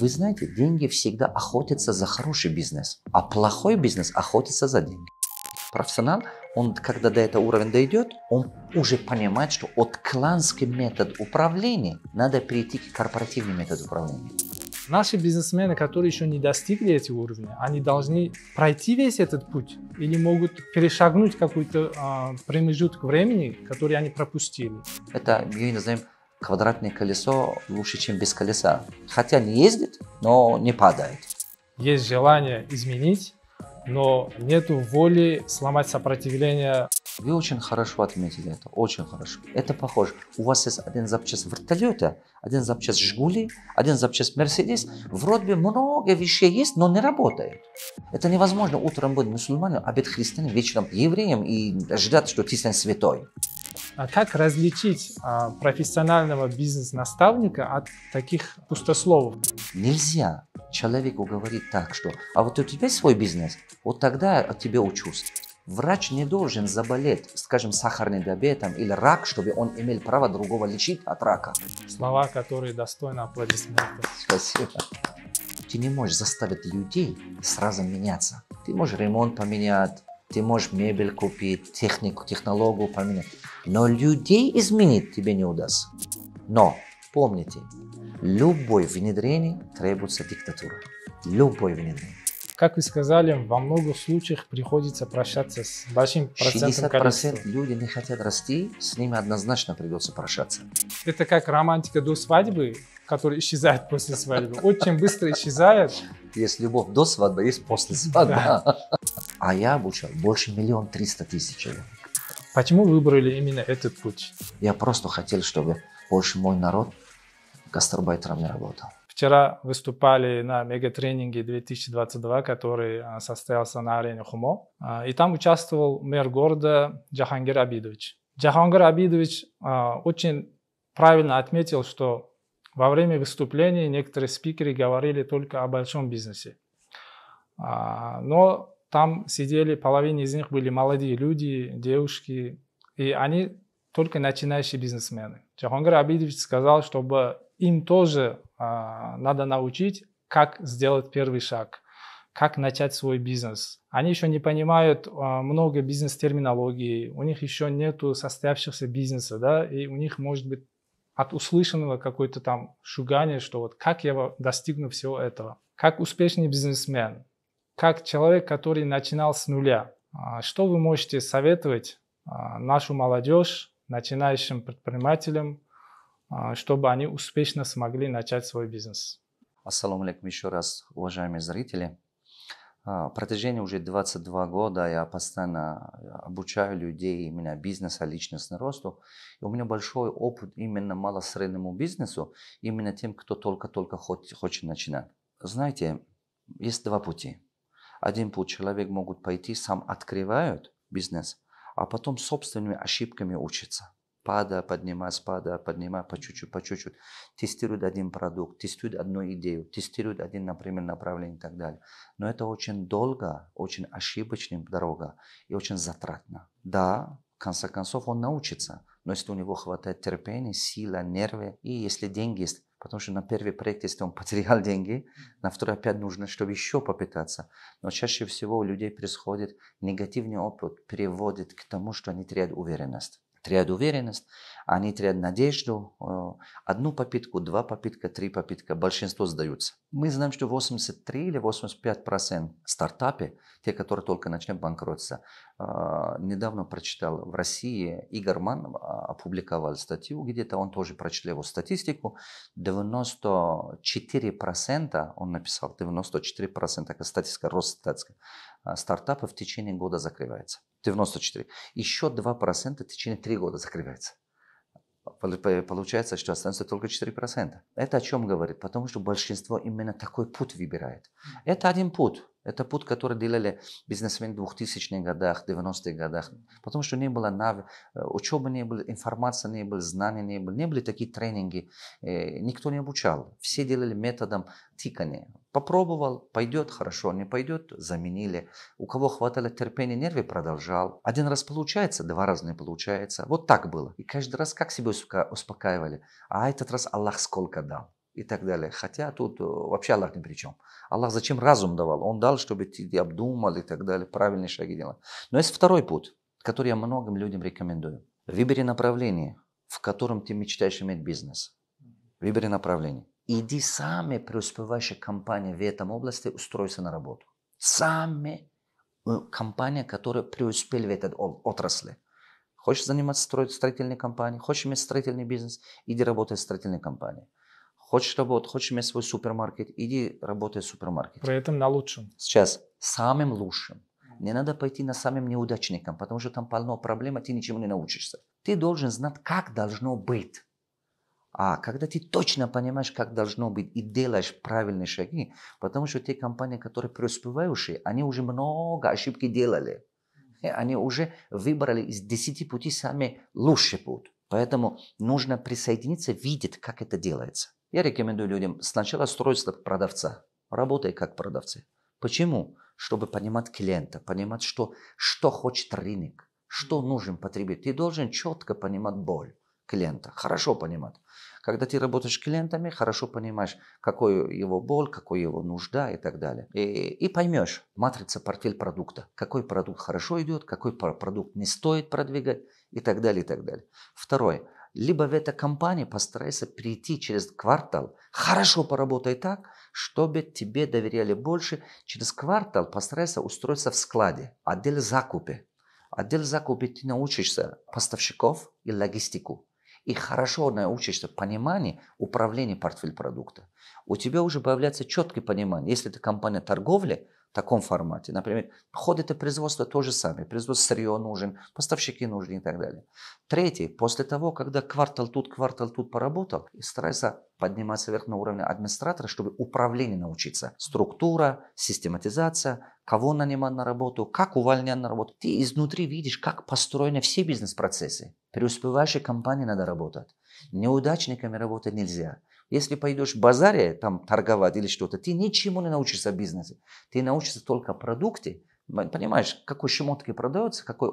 Вы знаете, деньги всегда охотятся за хороший бизнес, а плохой бизнес охотится за деньги. Профессионал, он когда до этого уровня дойдет, он уже понимает, что от кланский метод управления надо перейти к корпоративному методу управления. Наши бизнесмены, которые еще не достигли эти уровни, они должны пройти весь этот путь или могут перешагнуть какой-то а, промежуток времени, который они пропустили. Это, мы называем, квадратное колесо лучше, чем без колеса. Хотя не ездит, но не падает. Есть желание изменить, но нету воли сломать сопротивление. Вы очень хорошо отметили это, очень хорошо. Это похоже. У вас есть один запчасть вертолета, один запчасть Жигули, один запчасть Мерседес. Вроде бы много вещей есть, но не работает. Это невозможно утром быть мусульманином, обед быть христианином, вечером евреем и ожидать, что ты святой. А как различить а, профессионального бизнес-наставника от таких пустословов? Нельзя человеку говорить так, что «а вот у тебя свой бизнес, вот тогда от тебя учусь». Врач не должен заболеть, скажем, сахарным диабетом или рак, чтобы он имел право другого лечить от рака. Слова, которые достойны аплодисментов. Спасибо. Ты не можешь заставить людей сразу меняться. Ты можешь ремонт поменять, ты можешь мебель купить, технику, технологию поменять. Но людей изменить тебе не удастся. Но помните, любой внедрение требуется диктатура. любой внедрение. Как вы сказали, во многих случаях приходится прощаться с большим процентом 60% количества. люди не хотят расти, с ними однозначно придется прощаться. Это как романтика до свадьбы, которая исчезает после свадьбы. Очень быстро исчезает. Есть любовь до свадьбы, есть после свадьбы а я обучал больше миллион триста тысяч человек. Почему выбрали именно этот путь? Я просто хотел, чтобы больше мой народ гастарбайтерами работал. Вчера выступали на мегатренинге 2022, который а, состоялся на арене Хумо. А, и там участвовал мэр города Джахангир Абидович. Джахангир Абидович а, очень правильно отметил, что во время выступления некоторые спикеры говорили только о большом бизнесе. Но там сидели, половина из них были молодые люди, девушки, и они только начинающие бизнесмены. Джахангир Абидович сказал, чтобы им тоже э, надо научить, как сделать первый шаг, как начать свой бизнес. Они еще не понимают э, много бизнес-терминологии, у них еще нет состоявшихся бизнеса, да, и у них может быть от услышанного какое-то там шугание, что вот как я достигну всего этого, как успешный бизнесмен, как человек, который начинал с нуля, а, что вы можете советовать а, нашу молодежь, начинающим предпринимателям, а, чтобы они успешно смогли начать свой бизнес? Ассаламу алейкум еще раз, уважаемые зрители. протяжении уже 22 года я постоянно обучаю людей именно бизнеса, личностному росту. И у меня большой опыт именно малосреднему бизнесу, именно тем, кто только-только хочет начинать. Знаете, есть два пути. Один путь человек могут пойти, сам открывают бизнес, а потом собственными ошибками учатся. Падая, поднимаясь, падая, поднимая по чуть-чуть, по чуть-чуть. Тестируют один продукт, тестируют одну идею, тестируют один, например, направление и так далее. Но это очень долго, очень ошибочная дорога и очень затратно. Да, в конце концов он научится, но если у него хватает терпения, сила, нервы и если деньги есть, Потому что на первый проект, если он потерял деньги, на второй опять нужно, чтобы еще попытаться. Но чаще всего у людей происходит негативный опыт, приводит к тому, что они теряют уверенность. Теряют уверенность, они теряют надежду. Э, одну попытку, два попытка, три попытка, большинство сдаются. Мы знаем, что 83 или 85 процент стартапы, те, которые только начнут банкротиться, э, недавно прочитал в России, Игорь Ман э, опубликовал статью, где-то он тоже прочитал его статистику, 94 процента, он написал, 94 процента, статистика, рост статистика, стартапы в течение года закрывается. 94. Еще 2% в течение 3 года закрывается получается, что останется только 4%. Это о чем говорит? Потому что большинство именно такой путь выбирает. Это один путь. Это путь, который делали бизнесмены в 2000-х годах, 90-х годах. Потому что не было нав... Э, учебы, не было информации, не было знаний, не было. Не были такие тренинги. Э, никто не обучал. Все делали методом тикания. Попробовал, пойдет хорошо, не пойдет, заменили. У кого хватало терпения, нервы продолжал. Один раз получается, два раза не получается. Вот так было. И каждый раз как себя успокаивали. А этот раз Аллах сколько дал и так далее. Хотя тут э, вообще Аллах ни при чем. Аллах зачем разум давал? Он дал, чтобы ты обдумал и так далее, правильные шаги делал. Но есть второй путь, который я многим людям рекомендую. Выбери направление, в котором ты мечтаешь иметь бизнес. Выбери направление. Иди сами преуспевающая компания в этом области, устройся на работу. Сами э, компания, которая преуспели в этой отрасли. Хочешь заниматься строительной компанией, хочешь иметь строительный бизнес, иди работай в строительной компании. Хочешь работать, хочешь иметь свой супермаркет, иди работай в супермаркете. При этом на лучшем. Сейчас самым лучшим. Не надо пойти на самым неудачником, потому что там полно проблем, а ты ничему не научишься. Ты должен знать, как должно быть. А когда ты точно понимаешь, как должно быть, и делаешь правильные шаги, потому что те компании, которые преуспевающие, они уже много ошибки делали. они уже выбрали из десяти путей самый лучший путь. Поэтому нужно присоединиться, видеть, как это делается. Я рекомендую людям сначала строиться продавца. Работай как продавцы. Почему? Чтобы понимать клиента, понимать, что, что хочет рынок, что нужен потребитель. Ты должен четко понимать боль клиента, хорошо понимать. Когда ты работаешь с клиентами, хорошо понимаешь, какой его боль, какой его нужда и так далее. И, и поймешь матрица портфель продукта, какой продукт хорошо идет, какой продукт не стоит продвигать и так далее, и так далее. Второе либо в этой компании постарайся прийти через квартал, хорошо поработай так, чтобы тебе доверяли больше. Через квартал постарайся устроиться в складе, отдел закупы. Отдел закупы ты научишься поставщиков и логистику. И хорошо научишься пониманию управления портфель продукта. У тебя уже появляется четкое понимание, если это компания торговли – в таком формате. Например, ход это производство то же самое. Производство сырье нужен, поставщики нужны и так далее. Третий, после того, когда квартал тут, квартал тут поработал, и старается подниматься вверх на уровне администратора, чтобы управление научиться. Структура, систематизация, кого нанимать на работу, как увольнять на работу. Ты изнутри видишь, как построены все бизнес-процессы. Преуспевающей компании надо работать. Неудачниками работать нельзя. Если пойдешь в базаре там торговать или что-то, ты ничему не научишься в бизнесе. Ты научишься только продукте. Понимаешь, какой шмотки продается, какой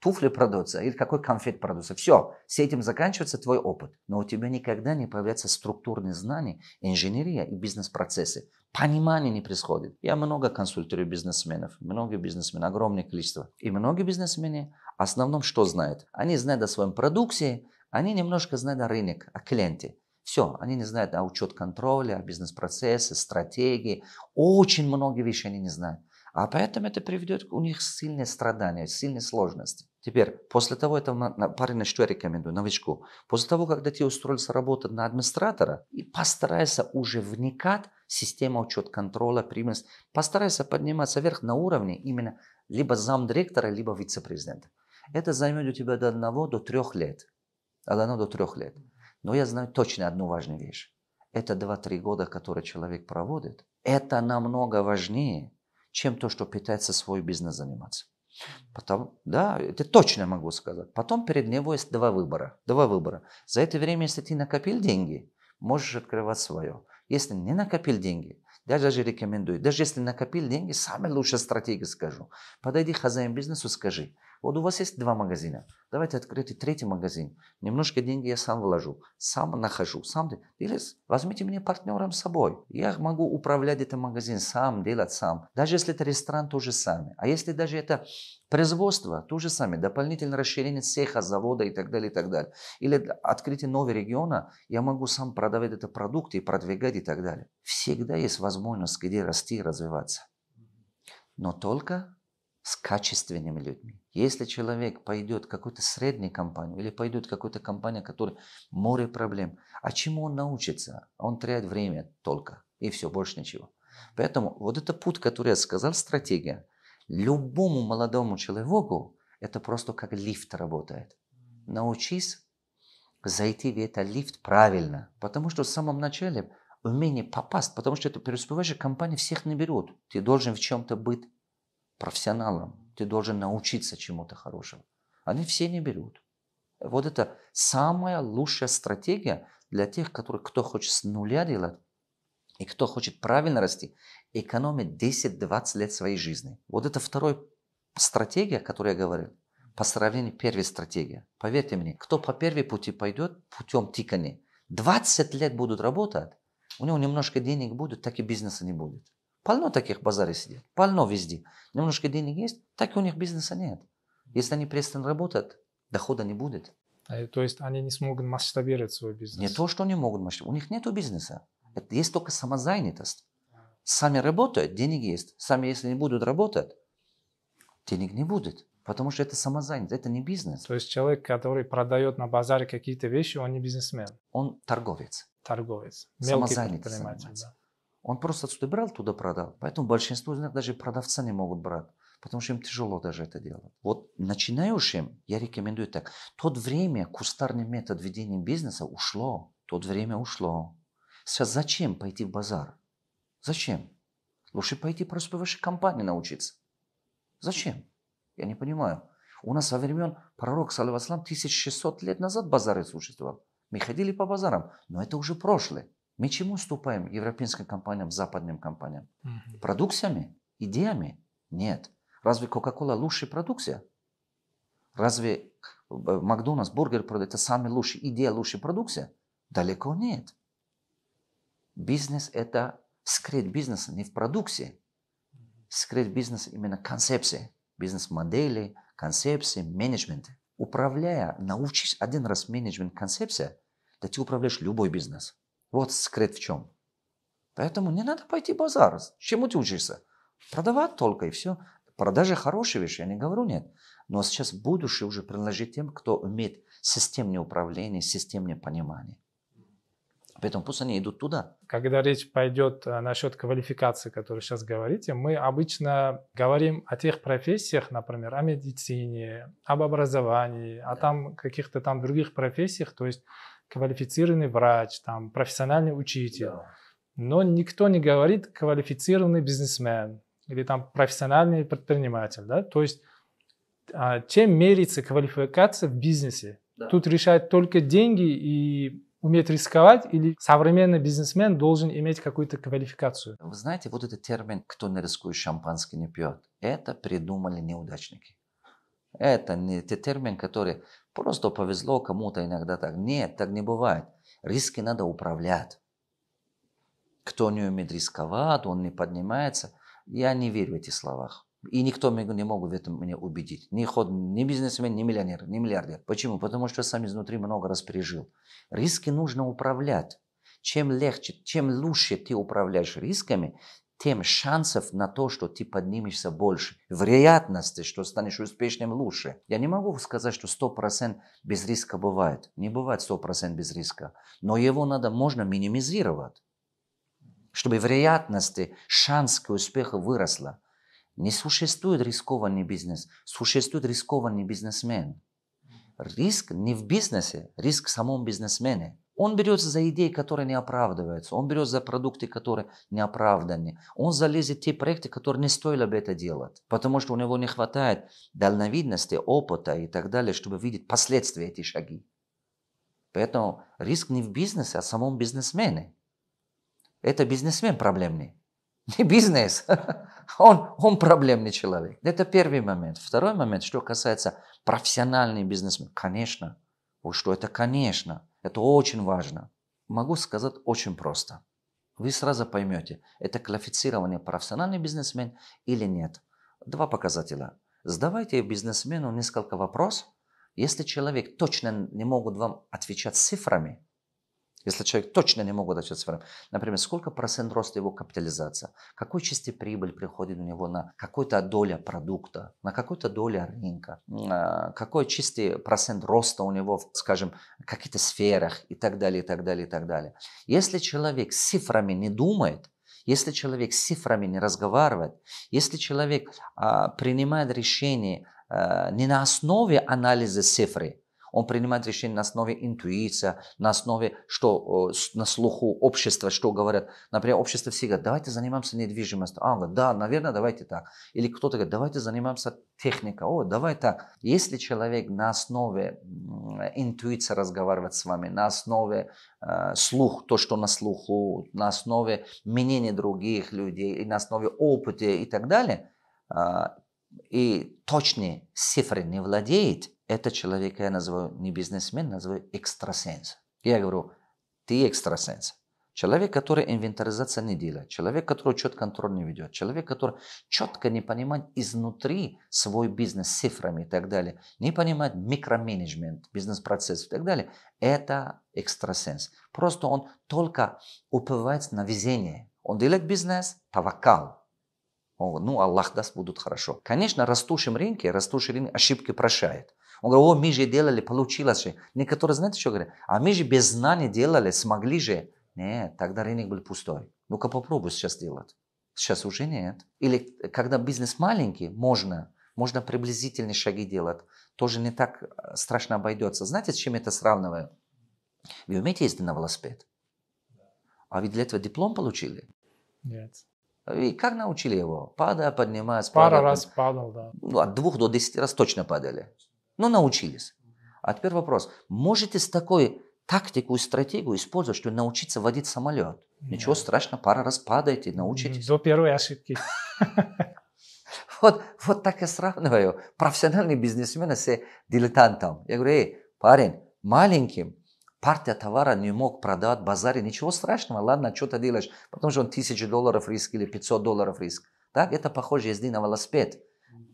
туфли продается или какой конфет продается. Все, с этим заканчивается твой опыт. Но у тебя никогда не появляются структурные знания, инженерия и бизнес-процессы. Понимание не происходит. Я много консультирую бизнесменов, много бизнесменов, огромное количество. И многие бизнесмены в основном что знают? Они знают о своем продукте, они немножко знают о рынке, о клиенте. Все, они не знают о учет контроля, о бизнес-процессе, стратегии. Очень много вещей они не знают. А поэтому это приведет к у них сильные страдания, сильные сложности. Теперь, после того, это парень, что я рекомендую новичку, после того, когда ты устроился работать на администратора, и постарайся уже вникать в систему учет контроля, преемственность, постарайся подниматься вверх на уровне именно либо замдиректора, либо вице-президента. Это займет у тебя до одного до трех лет. От одного до трех лет. Но я знаю точно одну важную вещь. Это 2-3 года, которые человек проводит, это намного важнее, чем то, что пытается свой бизнес заниматься. Потом, да, это точно могу сказать. Потом перед него есть два выбора. Два выбора. За это время, если ты накопил деньги, можешь открывать свое. Если не накопил деньги, я даже рекомендую, даже если накопил деньги, самая лучшая стратегия скажу. Подойди к хозяин бизнесу, скажи, вот у вас есть два магазина. Давайте откройте третий магазин. Немножко деньги я сам вложу, сам нахожу, сам. Или возьмите меня партнером с собой. Я могу управлять этим магазином сам, делать сам. Даже если это ресторан, то же самое. А если даже это производство, то же самое. Дополнительное расширение цеха, завода и так далее, и так далее. Или открытие нового региона, я могу сам продавать это продукты и продвигать и так далее. Всегда есть возможность где расти и развиваться. Но только с качественными людьми. Если человек пойдет в какую-то среднюю компанию или пойдет в какую-то компанию, которая море проблем, а чему он научится? Он теряет время только, и все, больше ничего. Поэтому вот это путь, который я сказал, стратегия, любому молодому человеку это просто как лифт работает. Научись зайти в этот лифт правильно, потому что в самом начале умение попасть, потому что это преуспевающая компания всех не берут. Ты должен в чем-то быть профессионалом. Ты должен научиться чему-то хорошему. Они все не берут. Вот это самая лучшая стратегия для тех, которые, кто хочет с нуля делать, и кто хочет правильно расти, экономит 10-20 лет своей жизни. Вот это вторая стратегия, о которой я говорил, по сравнению с первой стратегией. Поверьте мне, кто по первой пути пойдет, путем тикания, 20 лет будут работать, у него немножко денег будет, так и бизнеса не будет. Полно таких базарей сидят, полно везде. Немножко денег есть, так и у них бизнеса нет. Если они перестанут работать, дохода не будет. А, то есть они не смогут масштабировать свой бизнес? Не то, что не могут масштабировать. У них нет бизнеса. Это есть только самозанятость. Сами работают, денег есть. Сами, если не будут работать, денег не будет. Потому что это самозанятость, это не бизнес. То есть человек, который продает на базаре какие-то вещи, он не бизнесмен? Он торговец. Торговец. Мелкий предприниматель. Да. Он просто отсюда брал, туда продал. Поэтому большинство из них даже продавца не могут брать, потому что им тяжело даже это делать. Вот начинающим я рекомендую так. Тот время кустарный метод ведения бизнеса ушло. Тот время ушло. Сейчас зачем пойти в базар? Зачем? Лучше пойти просто по вашей компании научиться. Зачем? Я не понимаю. У нас во времен пророк, саллиллах 1600 лет назад базары существовали. Мы ходили по базарам, но это уже прошлое. Мы чему уступаем европейским компаниям, западным компаниям? Угу. Продукциями? Идеями? Нет. Разве Coca-Cola лучшая продукция? Разве э, Макдональдс, бургер продается это лучшие лучшая идея, лучшая продукция? Далеко нет. Бизнес – это скрыт бизнеса не в продукции. скрыт бизнес именно концепции, бизнес-модели, концепции, менеджмент. Управляя, научись один раз менеджмент концепция, да ты управляешь любой бизнес – вот скрыт в чем. Поэтому не надо пойти базар. Чему ты учишься? Продавать только и все. Продажи хорошие, вещи, я не говорю нет. Но сейчас будущее уже принадлежит тем, кто имеет системное управление, системное понимание. Поэтому пусть они идут туда. Когда речь пойдет э, насчет квалификации, которую сейчас говорите, мы обычно говорим о тех профессиях, например, о медицине, об образовании, да. о там каких-то там других профессиях. То есть квалифицированный врач, там, профессиональный учитель. Да. Но никто не говорит квалифицированный бизнесмен или там профессиональный предприниматель. Да? То есть а, чем мерится квалификация в бизнесе? Да. Тут решают только деньги и уметь рисковать или современный бизнесмен должен иметь какую-то квалификацию? Вы знаете, вот этот термин «кто не рискует, шампанское не пьет» – это придумали неудачники. Это не те термин, который Просто повезло кому-то иногда так. Нет, так не бывает. Риски надо управлять. Кто не умеет рисковать, он не поднимается. Я не верю в эти словах. И никто не мог в этом меня убедить. Ни, ход, ни бизнесмен, ни миллионер, ни миллиардер. Почему? Потому что сам изнутри много раз пережил. Риски нужно управлять. Чем легче, чем лучше ты управляешь рисками, тем шансов на то, что ты поднимешься больше, вероятности, что станешь успешным лучше. Я не могу сказать, что 100% без риска бывает. Не бывает 100% без риска. Но его надо, можно минимизировать, чтобы вероятности, шанс к успеху выросла. Не существует рискованный бизнес, существует рискованный бизнесмен. Риск не в бизнесе, риск в самом бизнесмене. Он берется за идеи, которые не оправдываются. Он берется за продукты, которые не оправданы. Он залезет в те проекты, которые не стоило бы это делать. Потому что у него не хватает дальновидности, опыта и так далее, чтобы видеть последствия этих шаги. Поэтому риск не в бизнесе, а в самом бизнесмене. Это бизнесмен проблемный. Не бизнес. Он, он проблемный человек. Это первый момент. Второй момент, что касается профессиональных бизнесмен, Конечно. Уж что это конечно. Это очень важно. Могу сказать очень просто. Вы сразу поймете, это квалифицированный профессиональный бизнесмен или нет. Два показателя. Задавайте бизнесмену несколько вопросов. Если человек точно не могут вам отвечать цифрами, если человек точно не мог дать цифры, например, сколько процент роста его капитализация, какой части прибыль приходит у него на какую-то доля продукта, на какую-то долю рынка, а, какой чистый процент роста у него, в, скажем, каких-то сферах и так далее, и так далее, и так далее. Если человек с цифрами не думает, если человек с цифрами не разговаривает, если человек а, принимает решение а, не на основе анализа цифры, он принимает решение на основе интуиции, на основе, что на слуху общества, что говорят. Например, общество всегда, давайте занимаемся недвижимостью. А, он говорит, да, наверное, давайте так. Или кто-то говорит, давайте занимаемся техникой. О, давай так. Если человек на основе интуиции разговаривает с вами, на основе э, слух, то, что на слуху, на основе мнений других людей, и на основе опыта и так далее э, – и точные цифры не владеет, это человек я называю не бизнесмен, называю экстрасенс. Я говорю, ты экстрасенс. Человек, который инвентаризация не делает, человек, который учет контроль не ведет, человек, который четко не понимает изнутри свой бизнес с цифрами и так далее, не понимает микроменеджмент, бизнес-процесс и так далее, это экстрасенс. Просто он только уповает на везение. Он делает бизнес, тавакал, говорит, ну, Аллах даст, будут хорошо. Конечно, растущем рынке, растущий рынок ошибки прощает. Он говорит, о, мы же делали, получилось же. Некоторые, знаете, что говорят? А мы же без знаний делали, смогли же. Нет, тогда рынок был пустой. Ну-ка попробуй сейчас делать. Сейчас уже нет. Или когда бизнес маленький, можно, можно приблизительные шаги делать. Тоже не так э, страшно обойдется. Знаете, с чем это сравниваю? Вы умеете ездить на велосипед? А вы для этого диплом получили? Нет. И как научили его? Падая, поднимаясь, Пара падая, раз под... падал, да. Ну, от двух до десяти раз точно падали. Но ну, научились. А теперь вопрос. Можете с такой тактику и стратегию использовать, что научиться водить самолет? Нет. Ничего страшного, пара раз падаете, научитесь. До первой ошибки. Вот, вот так я сравниваю профессиональные бизнесмены с дилетантом. Я говорю, эй, парень, маленьким партия товара не мог продать, базаре, ничего страшного, ладно, что ты делаешь, потому что он 1000 долларов риск или 500 долларов риск. Так, это похоже езды на велосипед.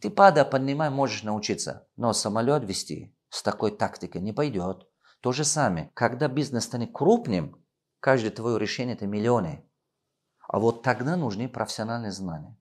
Ты пада, поднимай, можешь научиться. Но самолет вести с такой тактикой не пойдет. То же самое, когда бизнес станет крупным, каждое твое решение – это миллионы. А вот тогда нужны профессиональные знания.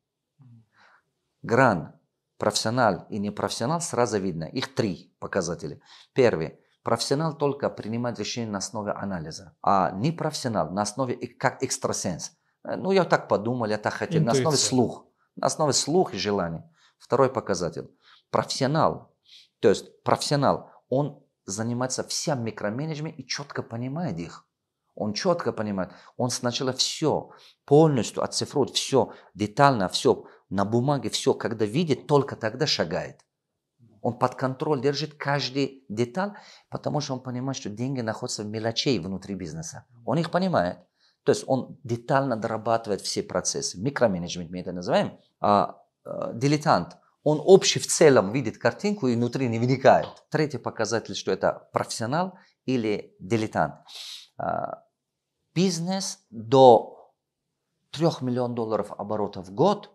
Гран, профессионал и непрофессионал сразу видно. Их три показателя. Первый – Профессионал только принимает решение на основе анализа, а не профессионал на основе как экстрасенс. Э, ну, я так подумал, я так хотел. Интуиция. На основе слух. На основе слух и желаний. Второй показатель. Профессионал. То есть профессионал, он занимается всем микроменеджментом и четко понимает их. Он четко понимает. Он сначала все полностью оцифрует, все детально, все на бумаге, все, когда видит, только тогда шагает. Он под контроль держит каждый деталь, потому что он понимает, что деньги находятся в мелочей внутри бизнеса. Он их понимает. То есть он детально дорабатывает все процессы. Микроменеджмент мы это называем. А, а, дилетант. Он общий в целом видит картинку и внутри не вникает. Третий показатель, что это профессионал или дилетант. А, бизнес до 3 миллионов долларов оборота в год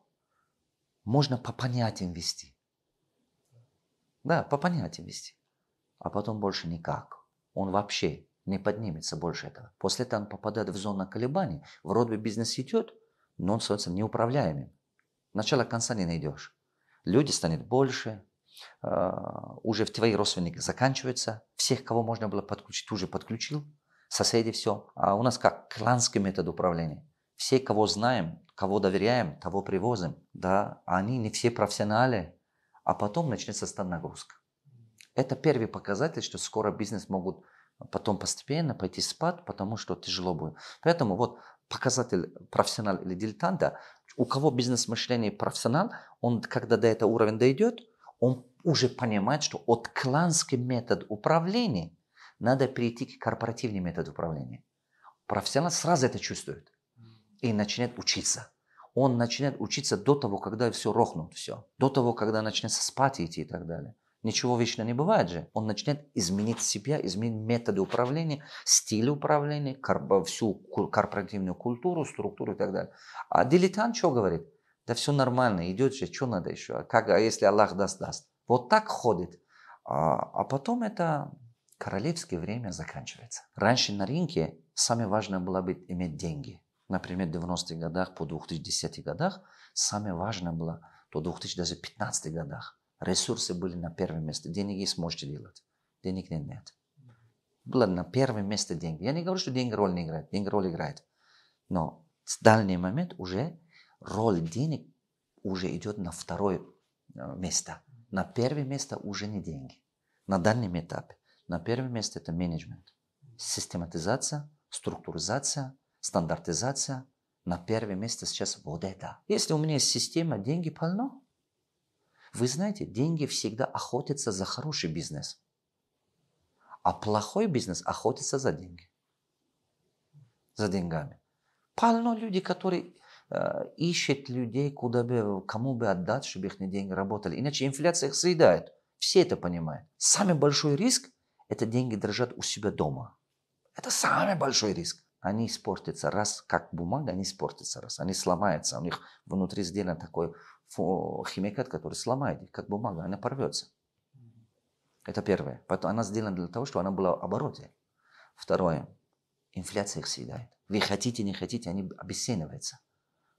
можно по понятиям вести. Да, по понятиям вести. А потом больше никак. Он вообще не поднимется больше этого. После этого он попадает в зону колебаний. Вроде бы бизнес идет, но он становится неуправляемым. Начала конца не найдешь. Люди станет больше, а, уже в твои родственники заканчиваются. Всех, кого можно было подключить, уже подключил. Соседи все. А у нас как кланский метод управления. Все, кого знаем, кого доверяем, того привозим. Да, они не все профессионалы, а потом начнется станагрузка. Это первый показатель, что скоро бизнес могут а, потом постепенно пойти спад, потому что тяжело будет. Поэтому вот показатель профессионал или дилетанта, у кого бизнес-мышление профессионал, он когда до этого уровня дойдет, он уже понимает, что от кланский метод управления надо перейти к корпоративному методу управления. Профессионал сразу это чувствует и начинает учиться он начинает учиться до того, когда все рохнут все, до того, когда начнется спать идти и так далее. Ничего вечно не бывает же. Он начинает изменить себя, изменить методы управления, стиль управления, всю корпоративную культуру, структуру и так далее. А дилетант что говорит? Да все нормально, идет же, что надо еще? Как, а если Аллах даст, даст? Вот так ходит. А, а потом это королевское время заканчивается. Раньше на рынке самое важное было быть, иметь деньги например, в 90-х годах, по 2010 годах, самое важное было то 2015 годах. Ресурсы были на первом месте, деньги сможете делать, денег нет. нет Было на первом месте деньги. Я не говорю, что деньги роль не играет, деньги роль играет. Но в данный момент уже роль денег уже идет на второе э, место. На первое место уже не деньги. На данном этапе. На первое место это менеджмент. Систематизация, структуризация – стандартизация, на первое место сейчас вот это. Если у меня есть система, деньги полно. Вы знаете, деньги всегда охотятся за хороший бизнес. А плохой бизнес охотится за деньги. За деньгами. Полно людей, которые э, ищут людей, куда бы, кому бы отдать, чтобы их деньги работали. Иначе инфляция их съедает. Все это понимают. Самый большой риск – это деньги держат у себя дома. Это самый большой риск они испортятся. Раз как бумага, они испортятся. Раз они сломаются. У них внутри сделан такой химикат, который сломает их, как бумага. Она порвется. Это первое. Потом она сделана для того, чтобы она была в обороте. Второе. Инфляция их съедает. Вы хотите, не хотите, они обесцениваются.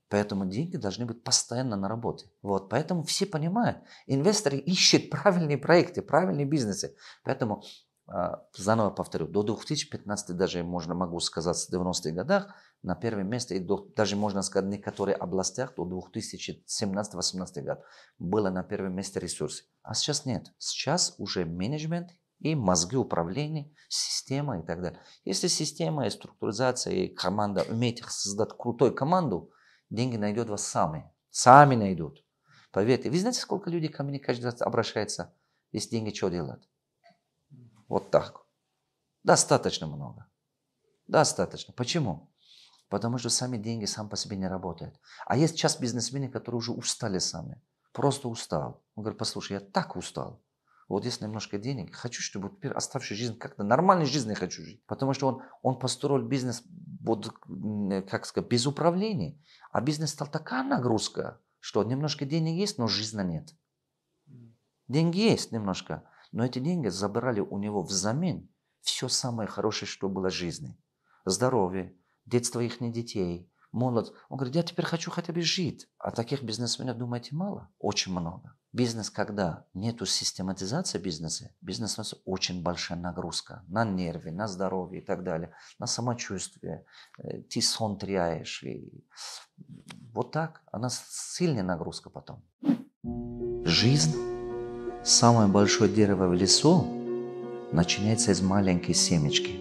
Поэтому деньги должны быть постоянно на работе. Вот, поэтому все понимают. Инвесторы ищут правильные проекты, правильные бизнесы. Поэтому а, заново повторю, до 2015 даже можно, могу сказать, в 90-х годах на первом месте, и до, даже можно сказать, в некоторых областях до 2017-2018 год было на первом месте ресурсы. А сейчас нет. Сейчас уже менеджмент и мозги управления, система и так далее. Если система и структуризация и команда умеет создать крутую команду, деньги найдет вас сами. Сами найдут. Поверьте, вы знаете, сколько людей ко мне каждый раз обращается, если деньги что делать? Вот так. Достаточно много. Достаточно. Почему? Потому что сами деньги сам по себе не работают. А есть часть бизнесменов, которые уже устали сами. Просто устал. Он говорит, послушай, я так устал. Вот есть немножко денег, хочу, чтобы теперь оставшую жизнь как-то нормальной жизнью хочу жить. Потому что он, он построил бизнес вот, э, как сказать, без управления. А бизнес стал такая нагрузка, что немножко денег есть, но жизни нет. Деньги есть немножко, но эти деньги забрали у него взамен все самое хорошее, что было в жизни. Здоровье, детство их не детей, молод. Он говорит, я теперь хочу хотя бы жить. А таких бизнесменов, думаете, мало? Очень много. Бизнес, когда нету систематизации бизнеса, бизнес у нас очень большая нагрузка на нервы, на здоровье и так далее, на самочувствие. Э, Ты сон теряешь. И вот так. Она сильная нагрузка потом. Жизнь Самое большое дерево в лесу начинается из маленькой семечки.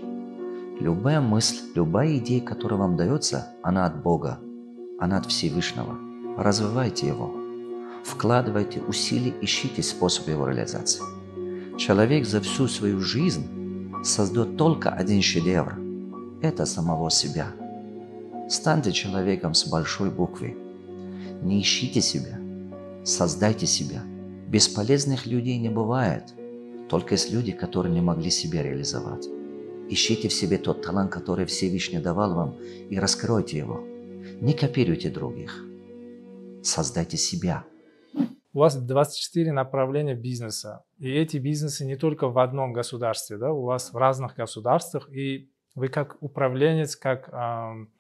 Любая мысль, любая идея, которая вам дается, она от Бога, она от Всевышнего. Развивайте его, вкладывайте усилия, ищите способ его реализации. Человек за всю свою жизнь создает только один шедевр – это самого себя. Станьте человеком с большой буквы. Не ищите себя, создайте себя – Бесполезных людей не бывает. Только есть люди, которые не могли себя реализовать. Ищите в себе тот талант, который Всевышний давал вам, и раскройте его. Не копируйте других. Создайте себя. У вас 24 направления бизнеса. И эти бизнесы не только в одном государстве, да, у вас в разных государствах. И вы как управленец, как эм,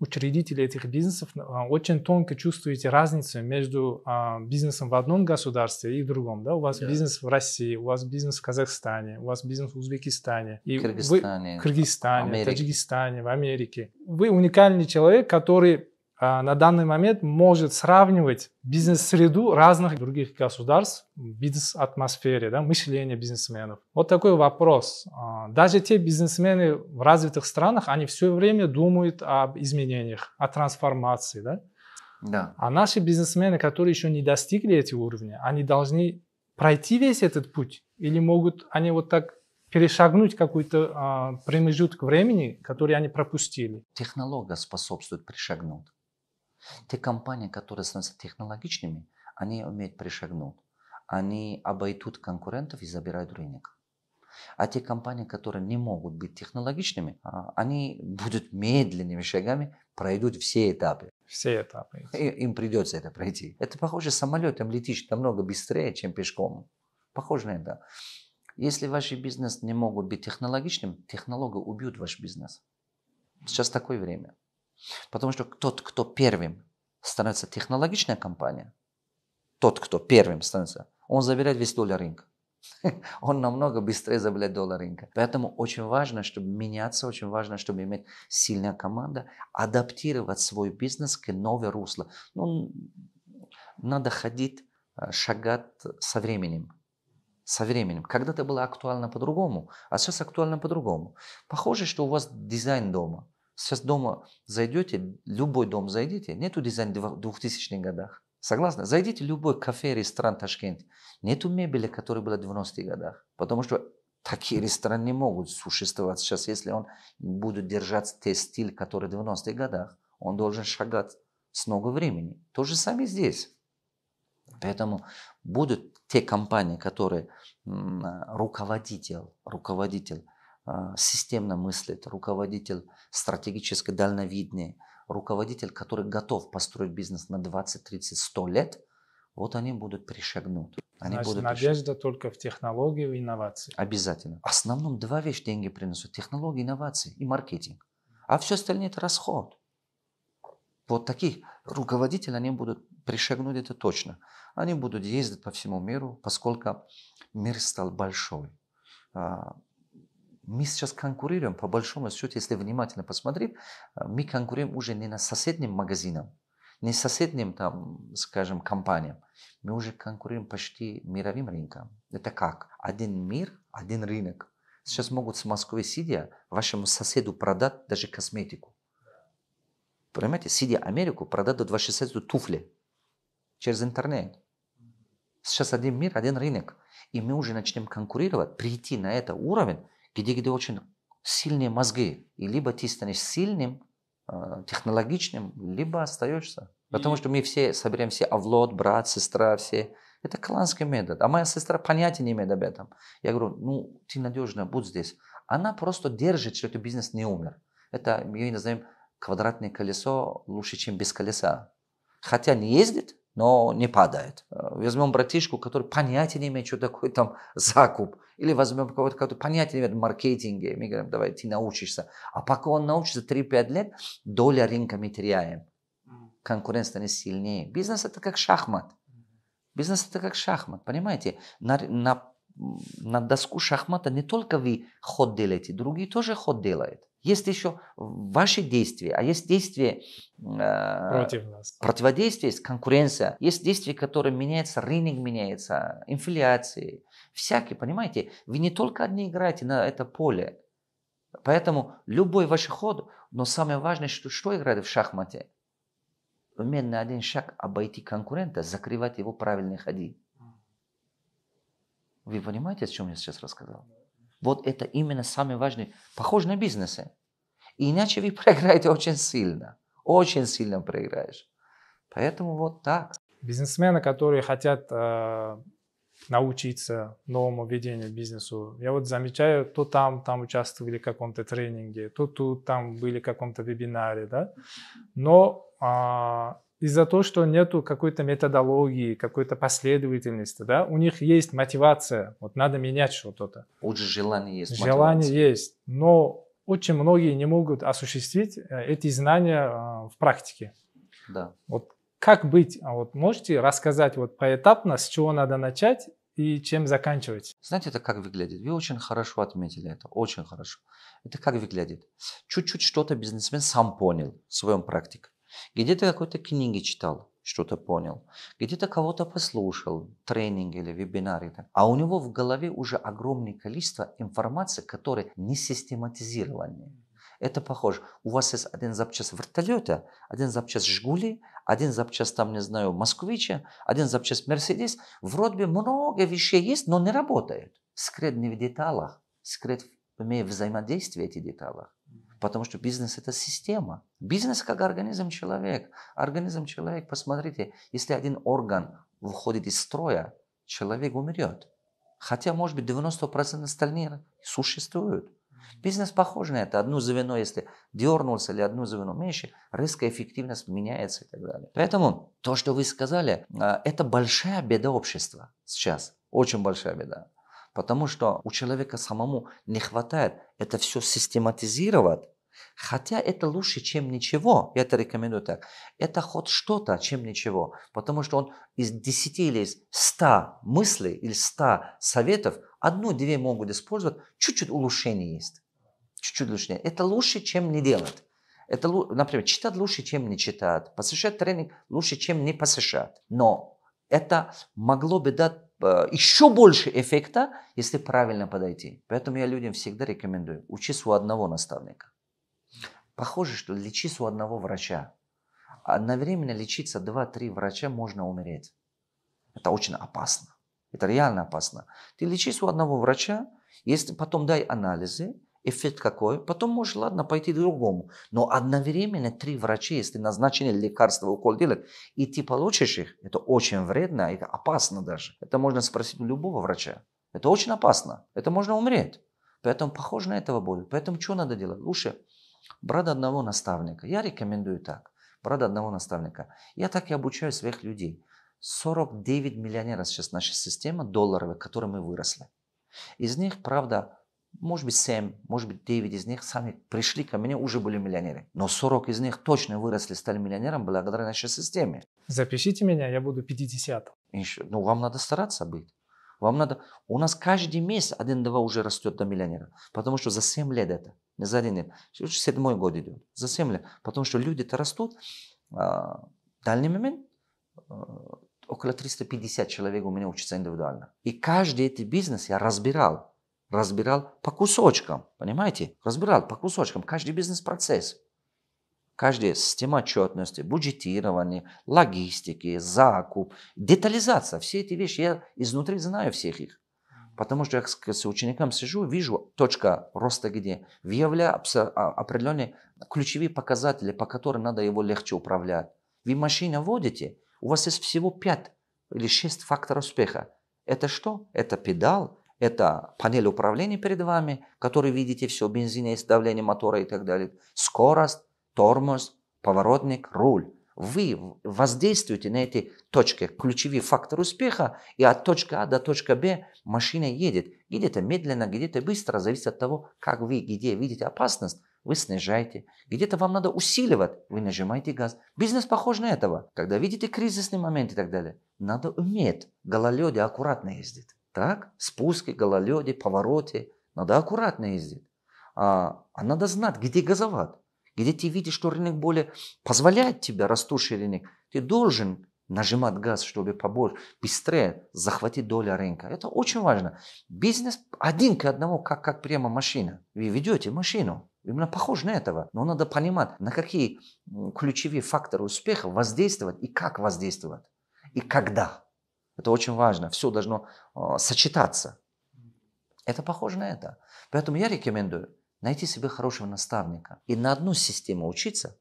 учредители этих бизнесов а, очень тонко чувствуете разницу между а, бизнесом в одном государстве и в другом. Да? У вас да. бизнес в России, у вас бизнес в Казахстане, у вас бизнес в Узбекистане, и Кыргызстане, вы, Кыргызстане Америке. Таджикистане, в Америке. Вы уникальный человек, который а, на данный момент может сравнивать бизнес-среду разных других государств, бизнес-атмосфере, да, мышление бизнесменов. Вот такой вопрос. А, даже те бизнесмены в развитых странах, они все время думают об изменениях, о трансформации. Да? Да. А наши бизнесмены, которые еще не достигли эти уровни, они должны пройти весь этот путь или могут они вот так перешагнуть какой-то а, промежуток времени, который они пропустили. Технология способствует перешагнуть. Те компании, которые становятся технологичными, они умеют пришагнуть. Они обойдут конкурентов и забирают рынок. А те компании, которые не могут быть технологичными, а, они будут медленными шагами, пройдут все этапы. Все этапы. И, им придется это пройти. Это похоже, самолетом летишь намного быстрее, чем пешком. Похоже на это. Если ваш бизнес не могут быть технологичным, технологы убьют ваш бизнес. Сейчас такое время. Потому что тот, кто первым становится технологичная компания, тот, кто первым становится, он забирает весь доллар рынка. Он намного быстрее забирает доллар рынка. Поэтому очень важно, чтобы меняться, очень важно, чтобы иметь сильная команда, адаптировать свой бизнес к новой русло. Ну, надо ходить, э, шагать со временем со временем. Когда-то было актуально по-другому, а сейчас актуально по-другому. Похоже, что у вас дизайн дома. Сейчас дома зайдете, любой дом зайдите, нету дизайна в 2000-х годах. Согласны? Зайдите в любой кафе, ресторан Ташкент. Нету мебели, которая была в 90-х годах. Потому что такие рестораны не могут существовать сейчас, если он будет держать те стиль, который в 90-х годах. Он должен шагать с ногу времени. То же самое здесь. Поэтому будут те компании, которые руководитель, руководитель а, системно мыслит, руководитель стратегически дальновидный, руководитель, который готов построить бизнес на 20, 30, 100 лет, вот они будут пришагнут. Они Значит, будут надежда пришагнут. только в технологии и инновации. Обязательно. В основном два вещи деньги приносят: Технологии, инновации и маркетинг. А все остальное это расход. Вот таких руководителей они будут пришагнуть, это точно. Они будут ездить по всему миру, поскольку мир стал большой а, мы сейчас конкурируем, по большому счету, если внимательно посмотреть, э, мы конкурируем уже не на соседним магазинам, не соседним, там, скажем, компаниям. Мы уже конкурируем почти мировым рынком. Это как? Один мир, один рынок. Сейчас могут с Москвы, сидя, вашему соседу продать даже косметику. Понимаете, сидя Америку, продать до 26 туфли через интернет. Сейчас один мир, один рынок. И мы уже начнем конкурировать, прийти на этот уровень, где, где очень сильные мозги. И либо ты станешь сильным, э, технологичным, либо остаешься. Потому что мы все соберемся: все брат, сестра, все. Это кланский метод. А моя сестра понятия не имеет об этом. Я говорю, ну, ты надежно будь здесь. Она просто держит, что этот бизнес не умер. Это, мы ее называем, квадратное колесо лучше, чем без колеса. Хотя не ездит, но не падает. Э, возьмем братишку, который понятия не имеет, что такое там закуп. Или возьмем кого-то, который понятия не имеет в маркетинге. Мы говорим, давай ты научишься. А пока он научится 3-5 лет, доля рынка мы теряем. Конкуренция станет сильнее. Бизнес это как шахмат. Бизнес это как шахмат, понимаете? На, на, на доску шахмата не только вы ход делаете, другие тоже ход делают. Есть еще ваши действия, а есть действия э, против нас. Противодействие, есть конкуренция, есть действия, которые меняются, рынок меняется, инфляция, всякие, понимаете? Вы не только одни играете на это поле, поэтому любой ваш ход, но самое важное, что, что играет в шахмате? Уметь на один шаг обойти конкурента, закрывать его правильные ходи. Вы понимаете, о чем я сейчас рассказал? Вот это именно самое важное. Похоже на бизнесы. И иначе вы проиграете очень сильно. Очень сильно проиграешь. Поэтому вот так. Бизнесмены, которые хотят э, научиться новому ведению бизнесу, я вот замечаю, то там, там участвовали в каком-то тренинге, то тут, там были в каком-то вебинаре, да. Но а, из-за того, что нету какой-то методологии, какой-то последовательности, да, у них есть мотивация, вот надо менять что-то. Уже желание есть. Желание мотивация. есть, но очень многие не могут осуществить э, эти знания э, в практике. Да. Вот как быть? А Вот можете рассказать вот поэтапно, с чего надо начать и чем заканчивать? Знаете, это как выглядит? Вы очень хорошо отметили это, очень хорошо. Это как выглядит? Чуть-чуть что-то бизнесмен сам понял в своем практике. Где-то какой-то книги читал, что-то понял. Где-то кого-то послушал, тренинг или вебинар. А у него в голове уже огромное количество информации, которая не систематизированная. Это похоже. У вас есть один запчасть вертолета, один запчасть Жигули, один запчасть, там, не знаю, Москвича, один запчасть Мерседес. Вроде бы много вещей есть, но не работают. Скрыт не в деталях, скрыт в взаимодействии этих деталях. Потому что бизнес – это система. Бизнес как организм человек. Организм человек, посмотрите, если один орган выходит из строя, человек умрет. Хотя, может быть, 90% остальных существуют. Бизнес похож на это. Одно звено, если дернулся или одно звено меньше, риск эффективность меняется и так далее. Поэтому то, что вы сказали, а, это большая беда общества сейчас. Очень большая беда. Потому что у человека самому не хватает это все систематизировать. Хотя это лучше, чем ничего. Я это рекомендую так. Это хоть что-то, чем ничего. Потому что он из 10 или из 100 мыслей или 100 советов одну-две могут использовать. Чуть-чуть улучшение есть. Чуть-чуть улучшение. Это лучше, чем не делать. Это, например, читать лучше, чем не читать. Посещать тренинг лучше, чем не посещать. Но это могло бы дать Э, еще больше эффекта, если правильно подойти. Поэтому я людям всегда рекомендую, учись у одного наставника. Похоже, что лечись у одного врача. Одновременно лечиться 2-3 врача можно умереть. Это очень опасно. Это реально опасно. Ты лечись у одного врача, если потом дай анализы, Эффект какой? Потом можешь, ладно, пойти к другому. Но одновременно три врача, если назначены лекарства, укол делают, и ты получишь их, это очень вредно, это опасно даже. Это можно спросить у любого врача. Это очень опасно. Это можно умереть. Поэтому похоже на этого будет. Поэтому что надо делать? Лучше брат одного наставника. Я рекомендую так. Брат одного наставника. Я так и обучаю своих людей. 49 миллионеров сейчас наша система долларовая, которой мы выросли. Из них, правда, может быть, 7, может быть, 9 из них сами пришли ко мне, уже были миллионеры. Но 40 из них точно выросли, стали миллионером благодаря нашей системе. Запишите меня, я буду 50. Ну, вам надо стараться быть. Вам надо... У нас каждый месяц один-два уже растет до миллионера. Потому что за 7 лет это, не за один лет. седьмой год идет. За 7 лет. Потому что люди-то растут. в а, дальний момент а, около 350 человек у меня учатся индивидуально. И каждый этот бизнес я разбирал разбирал по кусочкам, понимаете? Разбирал по кусочкам каждый бизнес-процесс. Каждая система отчетности, бюджетирование, логистики, закуп, детализация. Все эти вещи, я изнутри знаю всех их. Потому что я с учеником сижу, вижу точка роста где, выявляю а, определенные ключевые показатели, по которым надо его легче управлять. Вы машину водите, у вас есть всего 5 или 6 факторов успеха. Это что? Это педал, это панель управления перед вами, который видите все, бензин есть, давление мотора и так далее. Скорость, тормоз, поворотник, руль. Вы воздействуете на эти точки, ключевые факторы успеха, и от точки А до точки Б машина едет. Где-то медленно, где-то быстро, зависит от того, как вы где видите опасность, вы снижаете. Где-то вам надо усиливать, вы нажимаете газ. Бизнес похож на этого. Когда видите кризисный момент и так далее, надо уметь гололедя аккуратно ездить. Так, спуски, гололеди, повороты, Надо аккуратно ездить. А, а надо знать, где газоват. Где ты видишь, что рынок более позволяет тебе, растущий рынок. Ты должен нажимать газ, чтобы побольше, быстрее захватить долю рынка. Это очень важно. Бизнес один к одному, как, как прямо машина. Вы ведете машину. Именно похож на этого. Но надо понимать, на какие ключевые факторы успеха воздействовать и как воздействовать. И когда. Это очень важно. Все должно э, сочетаться. Это похоже на это. Поэтому я рекомендую найти себе хорошего наставника и на одну систему учиться,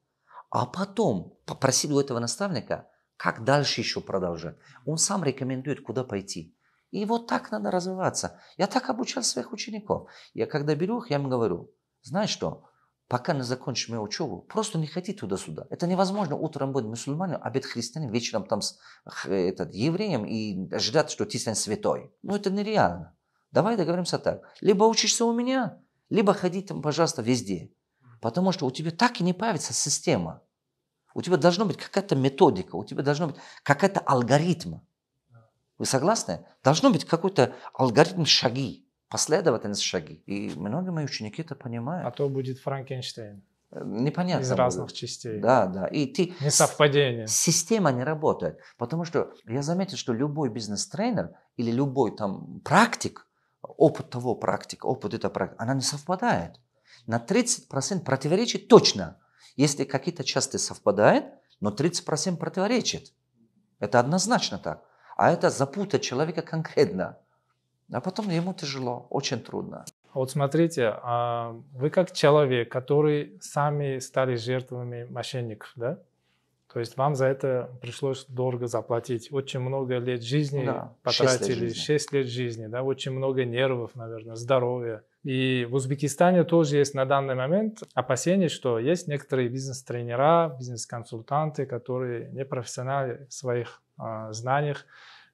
а потом попросить у этого наставника, как дальше еще продолжать. Он сам рекомендует, куда пойти. И вот так надо развиваться. Я так обучал своих учеников. Я когда беру их, я им говорю, знаешь что, пока не закончишь его учебу, просто не ходи туда-сюда. Это невозможно утром быть мусульманином, обед быть вечером там с этот, евреем и ожидать, что ты станешь святой. Ну, это нереально. Давай договоримся так. Либо учишься у меня, либо ходи там, пожалуйста, везде. Потому что у тебя так и не появится система. У тебя должна быть какая-то методика, у тебя должна быть какая-то алгоритм. Вы согласны? Должно быть какой-то алгоритм шаги последовательность шаги. И многие мои ученики это понимают. А то будет Франкенштейн. Э, непонятно. Из разных будет. частей. Да, да. И ты... не совпадение Система не работает. Потому что я заметил, что любой бизнес-тренер или любой там практик, опыт того практика, опыт этого практика, она не совпадает. На 30% противоречит точно. Если какие-то части совпадают, но 30% противоречит. Это однозначно так. А это запутать человека конкретно. А потом ему тяжело, очень трудно. А вот смотрите, а, вы как человек, который сами стали жертвами мошенников, да? То есть вам за это пришлось дорого заплатить. Очень много лет жизни да, потратили, 6 лет жизни. 6 лет жизни, да, очень много нервов, наверное, здоровья. И в Узбекистане тоже есть на данный момент опасение, что есть некоторые бизнес-тренера, бизнес-консультанты, которые не профессионалы в своих э, знаниях,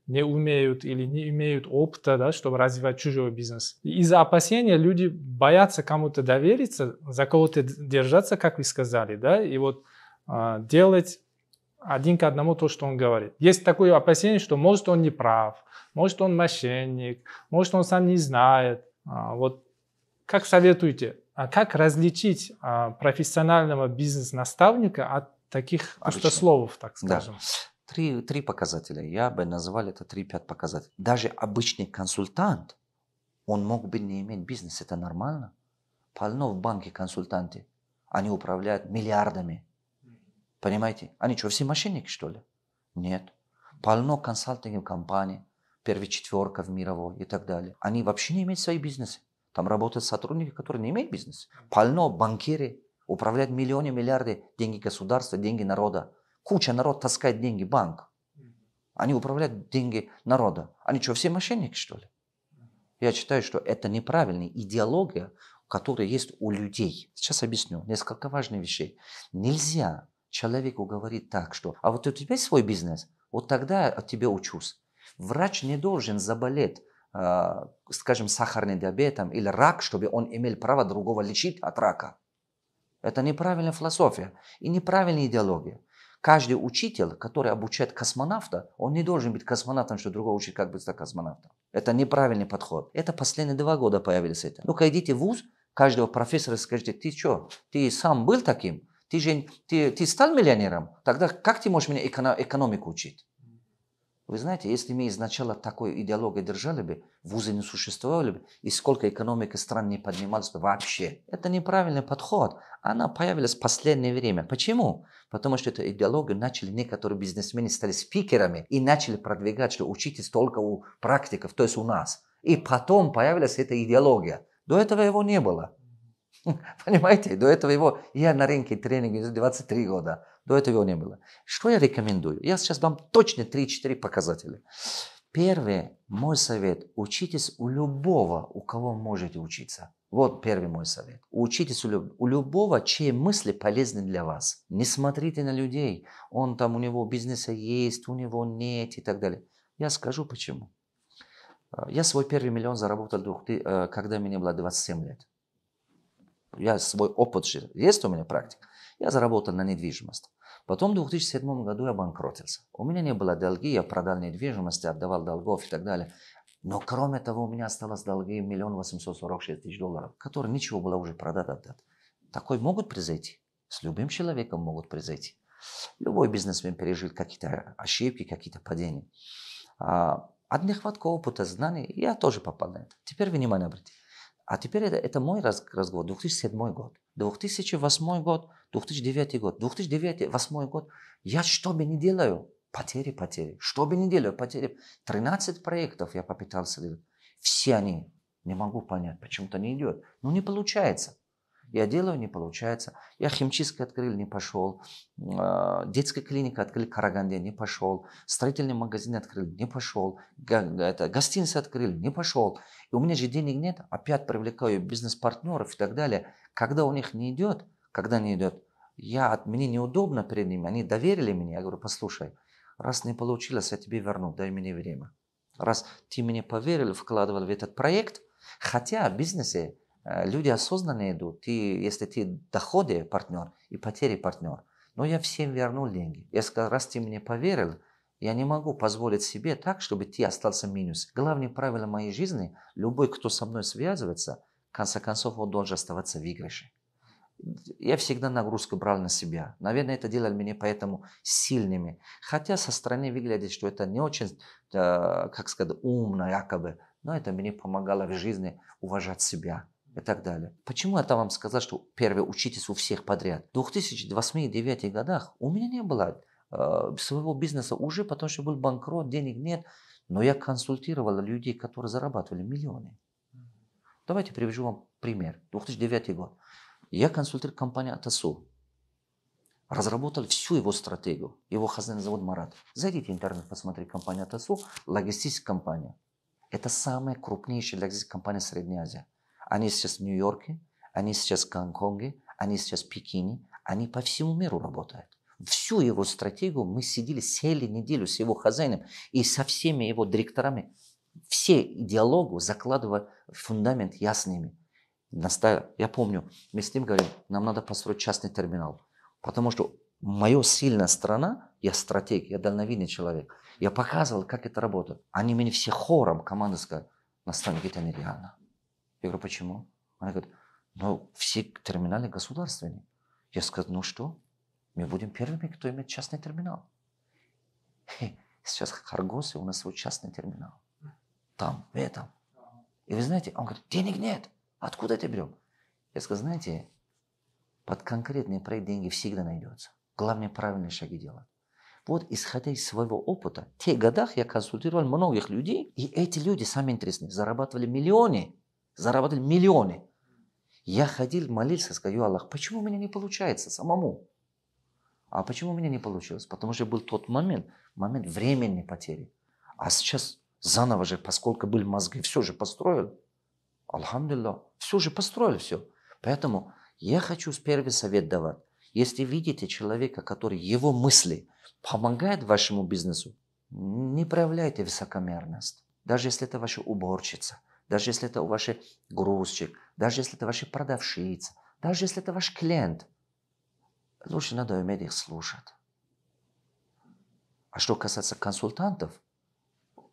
не умеют или не имеют опыта, да, чтобы развивать чужой бизнес. из-за опасения люди боятся кому-то довериться, за кого-то держаться, как вы сказали, да, и вот э, делать один к одному то, что он говорит. Есть такое опасение, что может он не прав, может он мошенник, может он сам не знает. А, вот как советуете, а как различить а, профессионального бизнес-наставника от таких Отлично. пустословов, так скажем? Да. Три, три показателя. Я бы назвал это три-пять показателей. Даже обычный консультант, он мог бы не иметь бизнес. Это нормально. Полно в банке консультанты. Они управляют миллиардами. Понимаете? Они что, все мошенники, что ли? Нет. Полно консалтинговых компаний, первая четверка в мировой и так далее. Они вообще не имеют свои бизнесы. Там работают сотрудники, которые не имеют бизнеса. Полно банкиры управляют миллионы, миллиарды деньги государства, деньги народа куча народ таскает деньги банк. Они управляют деньги народа. Они что, все мошенники, что ли? Я считаю, что это неправильная идеология, которая есть у людей. Сейчас объясню несколько важных вещей. Нельзя человеку говорить так, что «а вот у тебя есть свой бизнес, вот тогда от тебя учусь». Врач не должен заболеть, а, скажем, сахарным диабетом или рак, чтобы он имел право другого лечить от рака. Это неправильная философия и неправильная идеология. Каждый учитель, который обучает космонавта, он не должен быть космонавтом, что другого учить, как быть космонавтом. Это неправильный подход. Это последние два года появилось это. Ну-ка идите в ВУЗ, каждого профессора скажите, ты что, ты сам был таким? Ты же ты, ты стал миллионером? Тогда как ты можешь меня эконом, экономику учить? Вы знаете, если мы изначально такой идеологией держали бы, вузы не существовали бы, и сколько экономика стран не поднималась бы вообще. Это неправильный подход. Она появилась в последнее время. Почему? Потому что эту идеологию начали некоторые бизнесмены, стали спикерами и начали продвигать, что учитесь только у практиков, то есть у нас. И потом появилась эта идеология. До этого его не было. Понимаете, до этого его... Я на рынке тренинга 23 года. До этого его не было. Что я рекомендую? Я сейчас дам точно 3-4 показателя. Первый мой совет – учитесь у любого, у кого можете учиться. Вот первый мой совет. Учитесь у, люб- у любого, чьи мысли полезны для вас. Не смотрите на людей. Он там, у него бизнеса есть, у него нет и так далее. Я скажу почему. А, я свой первый миллион заработал, э, когда мне было 27 лет. Я свой опыт жил. Есть у меня практика. Я заработал на недвижимость. Потом в 2007 году я банкротился. У меня не было долги, я продал недвижимость, отдавал долгов и так далее. Но кроме того, у меня осталось долги 1 846 тысяч долларов, которые ничего было уже продать, отдать. Такой могут произойти. С любым человеком могут произойти. Любой бизнесмен пережил какие-то ошибки, какие-то падения. А, от нехватки опыта, знаний я тоже попал на это. Теперь внимание обратите. А теперь это, это мой раз, разговор, 2007 год, 2008 год, 2009 год, 2009-2008 год. Я что бы не делаю, потери, потери. Что бы не делаю, потери. 13 проектов я попытался делать. Все они, не могу понять, почему-то не идет. Ну, не получается. Я делаю, не получается. Я химчистка открыл, не пошел. А, детская клиника открыл, Караганде не пошел. Строительный магазин открыл, не пошел. Это, гостиница открыл, не пошел. И у меня же денег нет. Опять привлекаю бизнес-партнеров и так далее. Когда у них не идет, когда не идет, я, мне неудобно перед ними. Они доверили мне. Я говорю, послушай, раз не получилось, я тебе верну, дай мне время. Раз ты мне поверил, вкладывал в этот проект, хотя в бизнесе Э, люди осознанно идут. Ты, если ты доходы партнер и потери партнер. Но ну, я всем вернул деньги. Я сказал, раз ты мне поверил, я не могу позволить себе так, чтобы ты остался в минусе. Главное правило моей жизни, любой, кто со мной связывается, в конце концов, он должен оставаться в выигрыше. Я всегда нагрузку брал на себя. Наверное, это делало меня поэтому сильными. Хотя со стороны выглядит, что это не очень, э, как сказать, умно якобы. Но это мне помогало в жизни уважать себя и так далее. Почему это вам сказать, что первое, учитесь у всех подряд? В 2008-2009 годах у меня не было э, своего бизнеса уже, потому что был банкрот, денег нет, но я консультировал людей, которые зарабатывали миллионы. Давайте привяжу вам пример. 2009 год. Я консультировал компанию Атасу. Разработал всю его стратегию. Его хозяин завод Марат. Зайдите в интернет, посмотрите компанию Атасу. Логистическая компания. Это самая крупнейшая логистическая компания Средней Азии. Они сейчас в Нью-Йорке, они сейчас в Гонконге, они сейчас в Пекине, они по всему миру работают. Всю его стратегию мы сидели, сели неделю с его хозяином и со всеми его директорами, все диалогу закладывая фундамент ясными. Я помню, мы с ним говорим, нам надо построить частный терминал, потому что моя сильная страна, я стратег, я дальновидный человек. Я показывал, как это работает. Они меня все хором команды сказали, Настан, это нереально. Я говорю, почему? Она говорит, ну, все терминалы государственные. Я сказал, ну что? Мы будем первыми, кто имеет частный терминал. сейчас в у нас свой частный терминал. Там, в этом. И вы знаете, он говорит, денег нет. Откуда это берем? Я сказал, знаете, под конкретный проект деньги всегда найдется. Главное, правильные шаги делать. Вот, исходя из своего опыта, в тех годах я консультировал многих людей, и эти люди, самое интересные зарабатывали миллионы заработали миллионы. Я ходил, молился, сказал, Аллах, почему у меня не получается самому? А почему у меня не получилось? Потому что был тот момент, момент временной потери. А сейчас заново же, поскольку были мозги, все же построил. Алхамдулилла, все же построил все. Поэтому я хочу первый совет давать. Если видите человека, который его мысли помогает вашему бизнесу, не проявляйте высокомерность. Даже если это ваша уборщица – даже если это ваш грузчик, даже если это ваши продавщица, даже если это ваш клиент, лучше надо уметь их слушать. А что касается консультантов,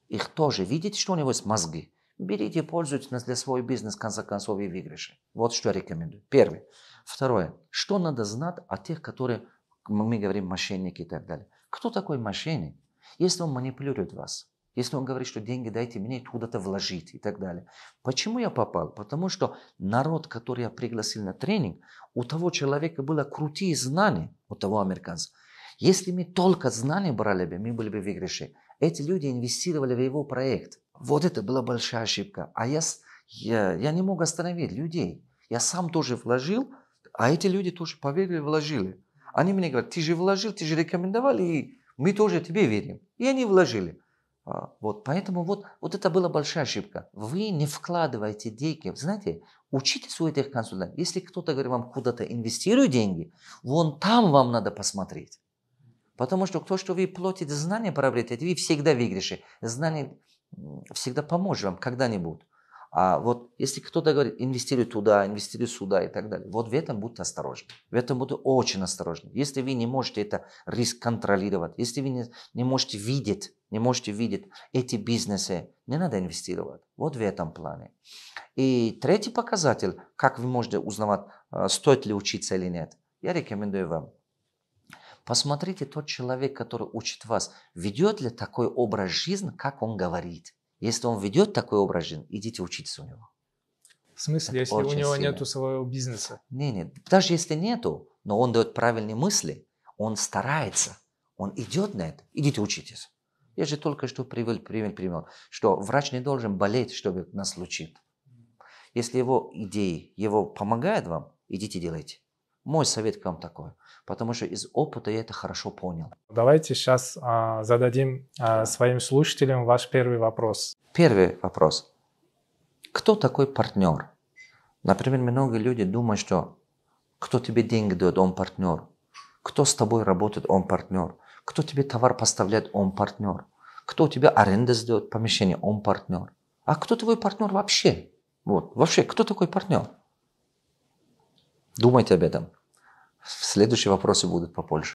их тоже, видите, что у него есть мозги. Берите, пользуйтесь для своего бизнеса в конце концов, и выигрыши. Вот что я рекомендую. Первое. Второе. Что надо знать о тех, которые, мы говорим, мошенники и так далее. Кто такой мошенник? Если он манипулирует вас, если он говорит, что деньги дайте мне, куда-то вложить и так далее. Почему я попал? Потому что народ, который я пригласил на тренинг, у того человека было крутые знания, у того американца. Если мы только знания брали бы, мы были бы в выигрыше. Эти люди инвестировали в его проект. Вот это была большая ошибка. А я, я, я не мог остановить людей. Я сам тоже вложил, а эти люди тоже поверили, вложили. Они мне говорят, ты же вложил, ты же рекомендовали, и мы тоже тебе верим. И они вложили. А, вот, поэтому вот, вот это была большая ошибка. Вы не вкладываете деньги. Знаете, учитесь у этих консультантов. Если кто-то говорит вам, куда-то инвестируй деньги, вон там вам надо посмотреть. Потому что то, что вы платите знания, приобретаете, вы всегда выиграете. Знание всегда поможет вам когда-нибудь. А вот если кто-то говорит, инвестируй туда, инвестируй сюда и так далее, вот в этом будьте осторожны. В этом будьте очень осторожны. Если вы не можете это риск контролировать, если вы не, не можете видеть не можете видеть эти бизнесы, не надо инвестировать. Вот в этом плане. И третий показатель, как вы можете узнавать, э, стоит ли учиться или нет, я рекомендую вам. Посмотрите тот человек, который учит вас, ведет ли такой образ жизни, как он говорит. Если он ведет такой образ жизни, идите учиться у него. В смысле, Это если у него сильно. нету своего бизнеса? Не, нет. Даже если нету, но он дает правильные мысли, он старается, он идет на это, идите учитесь. Я же только что привел, привел, привел, что врач не должен болеть, чтобы нас лечить. Если его идеи, его помогают вам, идите делайте. Мой совет к вам такой, потому что из опыта я это хорошо понял. Давайте сейчас а, зададим а, своим слушателям ваш первый вопрос. Первый вопрос. Кто такой партнер? Например, многие люди думают, что кто тебе деньги дает, он партнер. Кто с тобой работает, он партнер. Кто тебе товар поставляет, он партнер. Кто у тебя аренда сдает помещение, он партнер. А кто твой партнер вообще? Вот, вообще, кто такой партнер? Думайте об этом. Следующие вопросы будут попозже.